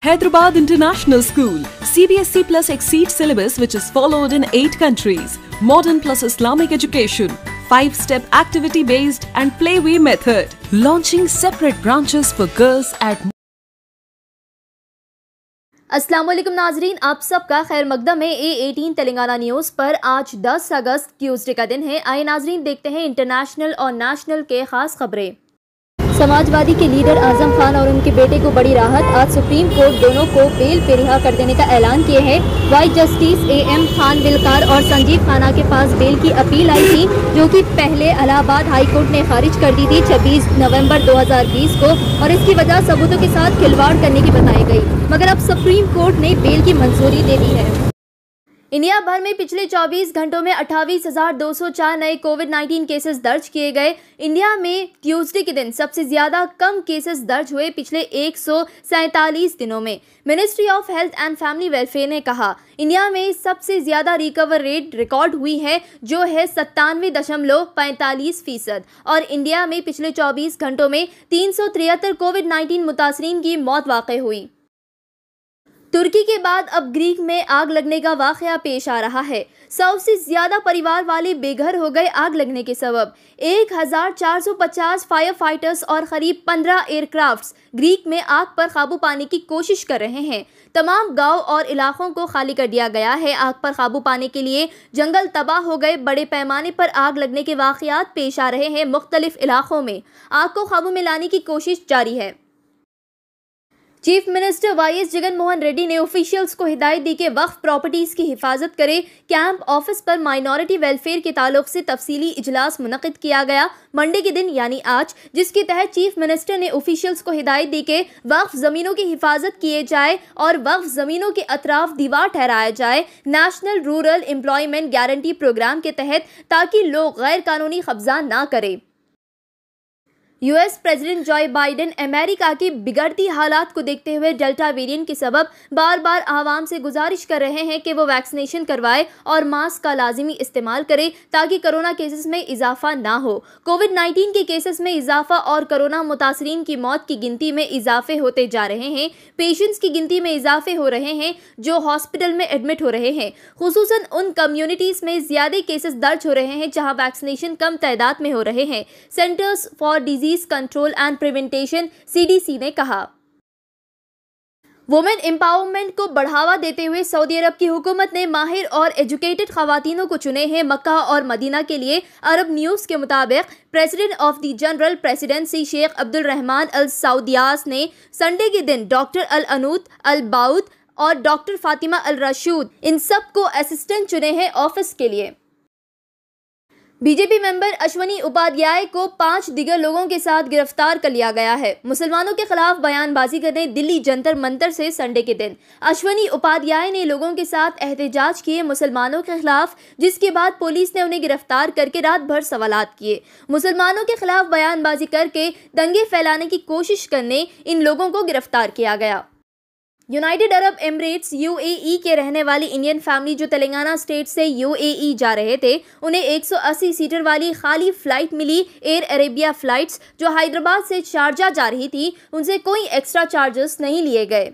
Hyderabad International School, CBSE plus exceed syllabus which is followed in 8 countries, modern plus Islamic education, 5-step activity-based and playway method, launching separate branches for girls at अस्सलाम वालेकुम नाजरीन आप सबका खैर मकदम है A eighteen Telangana news पर आज 10 अगस्त Tuesday का दिन है आए नाजरीन देखते हैं इंटरनेशनल और नेशनल के खास खबरें समाजवादी के लीडर आजम खान और उनके बेटे को बड़ी राहत आज सुप्रीम कोर्ट दोनों को बेल पे रिहा कर देने का ऐलान किए हैं vice justice A M Khanwilkar और संजीव खाना के पास बेल की अपील आई थी जो कि पहले इलाहाबाद कोर्ट ने खारिज कर दी थी 26 नवंबर 2020 को और इसकी वजह सबूतों के साथ खिलवाड़ करने की बताई गई अब सुप्रीम कोर्ट ने बेल की मंजूरी दे दी है इंडिया भर में पिछले 24 घंटों में अट्ठाईस नए कोविड 19 केसेस दर्ज किए गए इंडिया में ट्यूसडे के दिन सबसे ज़्यादा कम केसेस दर्ज हुए पिछले एक दिनों में ministry of health and family welfare ने कहा इंडिया में सबसे ज़्यादा रिकवर रेट रिकॉर्ड हुई है जो है सत्तानवे दशमलव फीसद और इंडिया में पिछले चौबीस घंटों में तीन कोविड नाइन्टीन मुतासरीन की मौत वाक़ हुई तुर्की के बाद अब ग्रीक में आग लगने का वाक़ पेश आ रहा है सौ से ज़्यादा परिवार वाले बेघर हो गए आग लगने के सबब 1450 फायर फाइटर्स और करीब 15 एयरक्राफ्ट्स ग्रीक में आग पर काबू पाने की कोशिश कर रहे हैं तमाम गांव और इलाकों को खाली कर दिया गया है आग पर काबू पाने के लिए जंगल तबाह हो गए बड़े पैमाने पर आग लगने के वाक़ पेश आ रहे हैं मुख्तलिफ इलाकों में आग को काबू में लाने की कोशिश जारी है chief minister Y S Jaganmohan Reddy ने ऑफिशियल्स को हिदायत दी कि वक्फ प्रॉपर्टीज की हिफाजत करे कैंप ऑफिस पर माइनॉरिटी वेलफेयर के ताल्लुक से तफसीली इजलास मुनद किया गया मंडे के दिन यानी आज जिसके तहत चीफ मिनिस्टर ने ऑफिशियल्स को हिदायत दी कि वक्फ ज़मीनों की हिफाजत किए जाए और वक्फ ज़मीनों के अतराफ दीवार ठहराया जाए national rural employment guarantee programme के तहत ताकि लोग गैर कानूनी कब्जा ना करें US president Joe Biden America की बिगड़ती हालात को देखते हुए डेल्टा वेरिएंट के सबब बार बार आवाम से गुजारिश कर रहे हैं कि वो वैक्सीनेशन करवाए और मास्क का लाजिमी इस्तेमाल करें ताकि कोरोना केसेस में इजाफा ना हो कोविड नाइन्टीन के केसेस में इजाफा और कोरोना मुतासरीन की मौत की गिनती में इजाफे होते जा रहे हैं पेशेंट्स की गिनती में इजाफे हो रहे हैं जो हॉस्पिटल में एडमिट हो रहे हैं खसूस उन कम्यूनिटीज़ में ज़्यादा केसेस दर्ज हो रहे हैं जहाँ वैक्सीनेशन कम तादाद में हो रहे हैं centres for disease disease control and prevention CDC ने कहा वुमेन एम्पावरमेंट को बढ़ावा देते हुए सऊदी अरब की हुकूमत ने माहिर और एजुकेटेड खातिनों को चुने हैं मक्का और मदीना के लिए अरब न्यूज़ के मुताबिक president of the general presidency शेख अब्दुल रहमान अल सऊदियास ने संडे के दिन डॉक्टर अल अनूत अल बाउद और डॉक्टर फातिमा अल रशूद इन सब को असिस्टेंट चुने हैं ऑफिस के लिए बीजेपी मेंबर अश्वनी उपाध्याय को पांच दिगर लोगों के साथ गिरफ्तार कर लिया गया है मुसलमानों के खिलाफ बयानबाजी करने दिल्ली जंतर मंतर से संडे के दिन अश्वनी उपाध्याय ने लोगों के साथ एहतजाज किए मुसलमानों के खिलाफ जिसके बाद पुलिस ने उन्हें गिरफ्तार करके रात भर सवालत किए मुसलमानों के खिलाफ बयानबाजी करके दंगे फैलाने की कोशिश करने इन लोगों को गिरफ्तार किया गया यूनाइटेड अरब एमरेट्स यूएई के रहने वाली इंडियन फैमिली जो तेलंगाना स्टेट से यूएई जा रहे थे उन्हें 180 सीटर वाली खाली फ्लाइट मिली एयर अरेबिया फ्लाइट्स जो हैदराबाद से शारजा जा रही थी उनसे कोई एक्स्ट्रा चार्जेस नहीं लिए गए